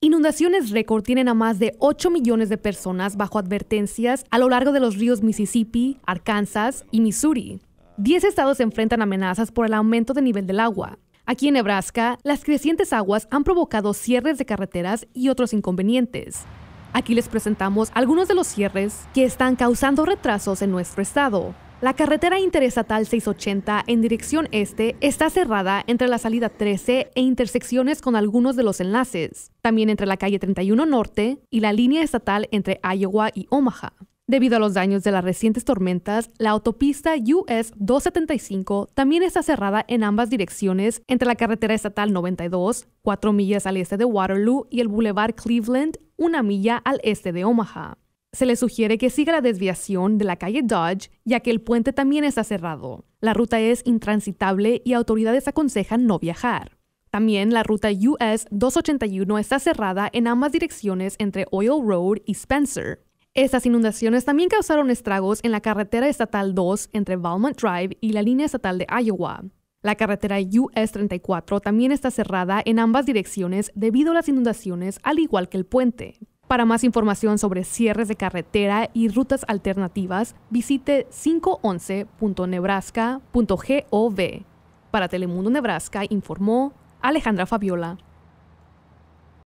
Inundaciones récord tienen a más de 8 millones de personas bajo advertencias a lo largo de los ríos Mississippi, Arkansas y Missouri. Diez estados enfrentan amenazas por el aumento del nivel del agua. Aquí en Nebraska, las crecientes aguas han provocado cierres de carreteras y otros inconvenientes. Aquí les presentamos algunos de los cierres que están causando retrasos en nuestro estado. La carretera interestatal 680 en dirección este está cerrada entre la salida 13 e intersecciones con algunos de los enlaces, también entre la calle 31 Norte y la línea estatal entre Iowa y Omaha. Debido a los daños de las recientes tormentas, la autopista US 275 también está cerrada en ambas direcciones entre la carretera estatal 92, 4 millas al este de Waterloo, y el Boulevard Cleveland, una milla al este de Omaha. Se le sugiere que siga la desviación de la calle Dodge, ya que el puente también está cerrado. La ruta es intransitable y autoridades aconsejan no viajar. También la ruta US 281 está cerrada en ambas direcciones entre Oil Road y Spencer. Estas inundaciones también causaron estragos en la carretera estatal 2 entre Valmont Drive y la línea estatal de Iowa. La carretera US 34 también está cerrada en ambas direcciones debido a las inundaciones, al igual que el puente. Para más información sobre cierres de carretera y rutas alternativas, visite 511.nebraska.gov. Para Telemundo Nebraska informó Alejandra Fabiola.